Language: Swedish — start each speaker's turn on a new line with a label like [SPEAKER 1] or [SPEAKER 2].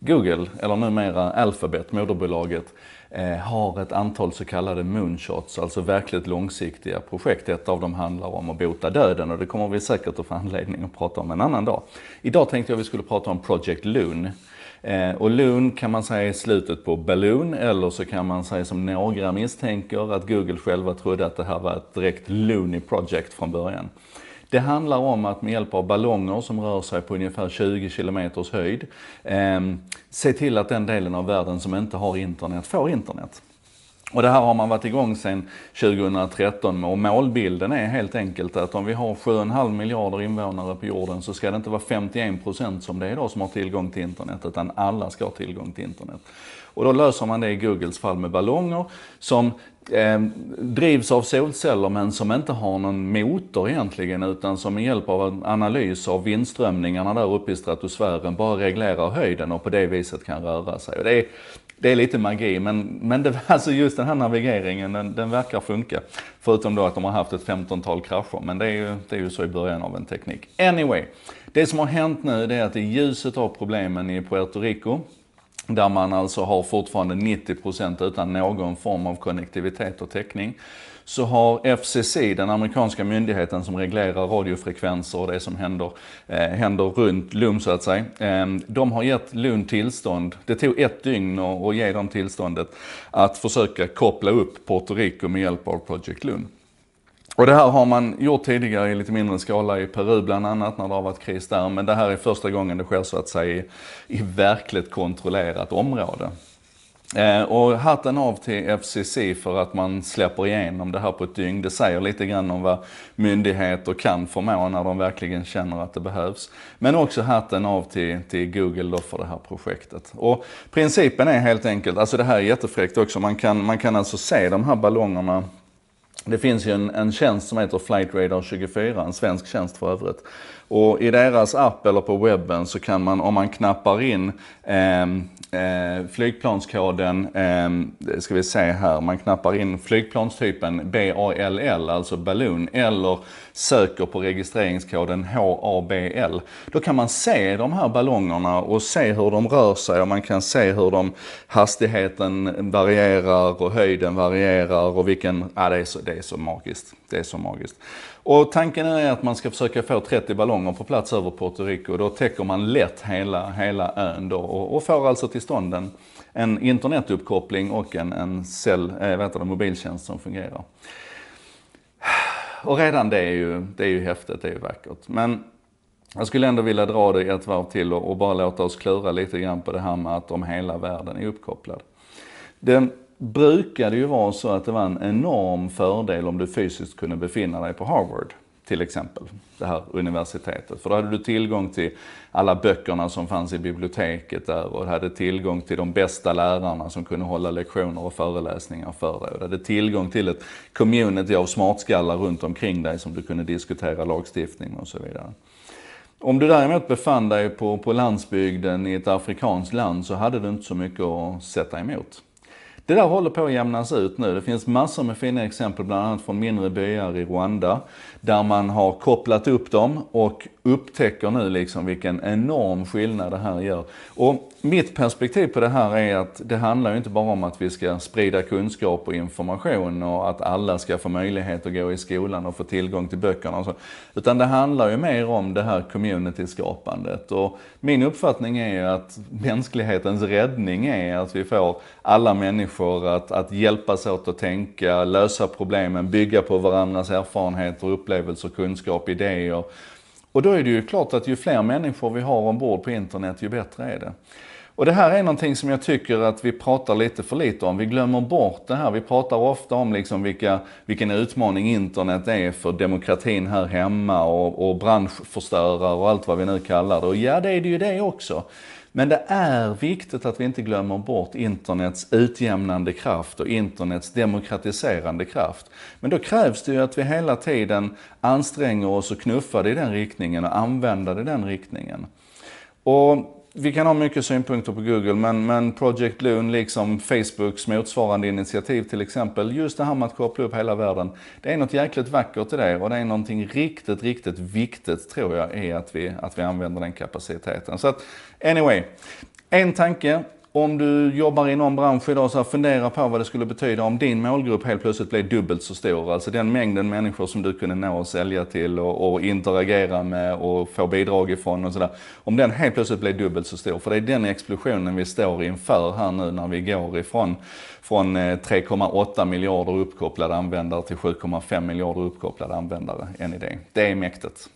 [SPEAKER 1] Google, eller numera Alphabet, moderbolaget, eh, har ett antal så kallade moonshots, alltså verkligt långsiktiga projekt. Ett av dem handlar om att bota döden och det kommer vi säkert att få anledning att prata om en annan dag. Idag tänkte jag att vi skulle prata om Project Loon. Eh, och Loon kan man säga är slutet på Balloon eller så kan man säga som några misstänker att Google själva trodde att det här var ett direkt Loony Project från början. Det handlar om att med hjälp av ballonger som rör sig på ungefär 20 kilometers höjd eh, se till att den delen av världen som inte har internet får internet. Och det här har man varit igång sedan 2013 med och målbilden är helt enkelt att om vi har 7,5 miljarder invånare på jorden så ska det inte vara 51% som det är idag som har tillgång till internet utan alla ska ha tillgång till internet. Och då löser man det i Googles fall med ballonger som eh, drivs av solceller men som inte har någon motor egentligen utan som med hjälp av en analys av vindströmningarna där uppe i stratosfären bara reglerar höjden och på det viset kan röra sig. Och det är det är lite magi, men, men det, alltså just den här navigeringen den, den verkar funka. Förutom då att de har haft ett 15-tal krascher, men det är, ju, det är ju så i början av en teknik. Anyway, det som har hänt nu det är att i ljuset av problemen i Puerto Rico där man alltså har fortfarande 90% utan någon form av konnektivitet och täckning. Så har FCC, den amerikanska myndigheten som reglerar radiofrekvenser och det som händer, eh, händer runt Lund så att säga. Eh, de har gett Lund tillstånd, det tog ett dygn att, ge dem tillståndet, att försöka koppla upp Puerto Rico med hjälp av Project Lund. Och det här har man gjort tidigare i lite mindre skala i Peru bland annat när det har varit kris där. Men det här är första gången det sker så att säga i, i verkligt kontrollerat område. Eh, och hatten av till FCC för att man släpper igenom det här på ett dygn. Det säger lite grann om vad myndigheter kan förmå när de verkligen känner att det behövs. Men också hatten av till, till Google då för det här projektet. Och principen är helt enkelt, alltså det här är jättefräckt också, man kan, man kan alltså se de här ballongerna det finns ju en, en tjänst som heter Flight Radar 24, en svensk tjänst för övrigt. Och i deras app eller på webben så kan man, om man knappar in eh, eh, flygplanskoden, eh, ska vi se här, man knappar in flygplanstypen BALL, alltså Balloon, eller söker på registreringskoden HABL. Då kan man se de här ballongerna och se hur de rör sig och man kan se hur de, hastigheten varierar och höjden varierar och vilken, ja det är så, det det är så magiskt. Det är så magiskt. Och tanken är att man ska försöka få 30 ballonger på plats över Puerto Rico. Då täcker man lätt hela, hela ön då och, och får alltså till stånd en, en internetuppkoppling och en, en cell, äh, eh, vet mobiltjänst som fungerar. Och redan det är ju, det är ju häftigt, det är ju vackert. Men jag skulle ändå vilja dra det ett varv till och, och bara låta oss klura lite grann på det här med att om hela världen är uppkopplad. Den, brukade ju vara så att det var en enorm fördel om du fysiskt kunde befinna dig på Harvard till exempel, det här universitetet. För då hade du tillgång till alla böckerna som fanns i biblioteket där och hade tillgång till de bästa lärarna som kunde hålla lektioner och föreläsningar för dig. Och du hade tillgång till ett community av smartskallar runt omkring dig som du kunde diskutera lagstiftning och så vidare. Om du däremot befann dig på, på landsbygden i ett afrikanskt land så hade du inte så mycket att sätta emot. Det där håller på att jämnas ut nu. Det finns massor med fina exempel, bland annat från mindre byar i Rwanda, där man har kopplat upp dem och upptäcker nu liksom vilken enorm skillnad det här gör. Och mitt perspektiv på det här är att det handlar ju inte bara om att vi ska sprida kunskap och information och att alla ska få möjlighet att gå i skolan och få tillgång till böckerna och så. Utan det handlar ju mer om det här communityskapandet. Och min uppfattning är ju att mänsklighetens räddning är att vi får alla människor att, att hjälpas åt att tänka, lösa problemen, bygga på varandras erfarenheter, upplevelser, kunskap, idéer och då är det ju klart att ju fler människor vi har ombord på internet, ju bättre är det. Och det här är någonting som jag tycker att vi pratar lite för lite om. Vi glömmer bort det här. Vi pratar ofta om liksom vilka, vilken utmaning internet är för demokratin här hemma och, och branschförstörare och allt vad vi nu kallar det. Och ja, det är det ju det också. Men det är viktigt att vi inte glömmer bort internets utjämnande kraft och internets demokratiserande kraft. Men då krävs det ju att vi hela tiden anstränger oss och knuffar det i den riktningen och använder det i den riktningen. Och vi kan ha mycket synpunkter på Google, men, men Project Loon, liksom Facebooks motsvarande initiativ till exempel, just det här med att koppla upp hela världen. Det är något jäkligt vackert i det och det är någonting riktigt, riktigt viktigt tror jag är att vi, att vi använder den kapaciteten. Så att, anyway, en tanke om du jobbar i någon bransch idag, så här, fundera på vad det skulle betyda om din målgrupp helt plötsligt blev dubbelt så stor. Alltså den mängden människor som du kunde nå och sälja till och, och interagera med och få bidrag ifrån och sådär. Om den helt plötsligt blev dubbelt så stor, för det är den explosionen vi står inför här nu när vi går ifrån från 3,8 eh, miljarder uppkopplade användare till 7,5 miljarder uppkopplade användare än i Det är mäktigt.